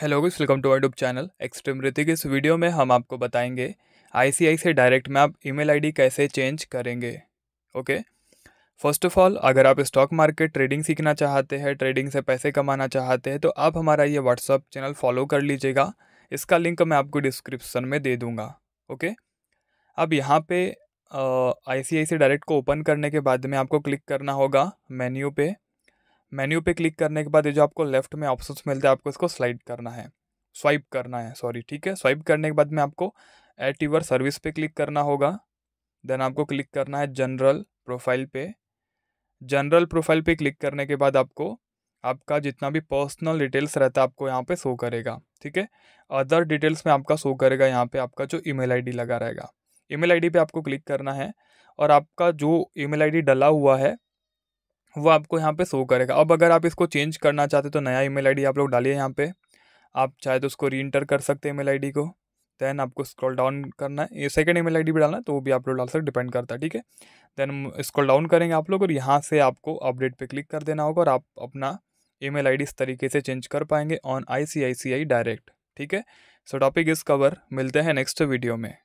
hello guys welcome to YouTube channel Xtreme Hrithik इस video में हम आपको बताएंगे आईसीआई से डायरेक्ट में आप ईमेल आईडी कैसे चेंज करेंगे ओके फर्स्ट ऑफ ऑल अगर आप स्टॉक मार्केट ट्रेडिंग सीखना चाहते हैं ट्रेडिंग से पैसे कमाना चाहते हैं तो आप हमारा ये व्हाट्सअप चैनल फॉलो कर लीजिएगा इसका लिंक मैं आपको डिस्क्रिप्सन में दे दूँगा ओके अब यहाँ पर आई सी डायरेक्ट को ओपन करने के बाद में आपको क्लिक करना होगा मेन्यू पर मेन्यू पे क्लिक करने के बाद ये जो आपको लेफ्ट में ऑप्शंस मिलते हैं आपको इसको स्लाइड करना है स्वाइप करना है सॉरी ठीक है स्वाइप करने के बाद में आपको एट यूवर सर्विस पे क्लिक करना होगा देन आपको क्लिक करना है जनरल प्रोफाइल पे जनरल प्रोफाइल पे क्लिक करने के बाद आपको आपका जितना भी पर्सनल डिटेल्स रहता है आपको यहाँ पे शो करेगा ठीक है अदर डिटेल्स में आपका शो करेगा यहाँ पे आपका जो ईमेल आईडी लगा रहेगा ईमेल आईडी पे आपको क्लिक करना है और आपका जो ईमेल आईडी डला हुआ है वो आपको यहाँ पे शो करेगा अब अगर आप इसको चेंज करना चाहते तो नया ईमेल आईडी आप लोग डालिए यहाँ पे आप चाहे तो उसको री इंटर कर सकते हैं ईमेल आईडी को देन आपको स्क्रॉल डाउन करना है ये सेकेंड ईमेल आईडी भी डालना है तो वो भी आप लोग डाल सकते डिपेंड करता है ठीक है देन स्क्रॉल डाउन करेंगे आप लोग और यहाँ से आपको अपडेट पर क्लिक कर देना होगा और आप अपना ई मेल इस तरीके से चेंज कर पाएंगे ऑन आई डायरेक्ट ठीक है सो टॉपिक इस कवर मिलते हैं नेक्स्ट वीडियो में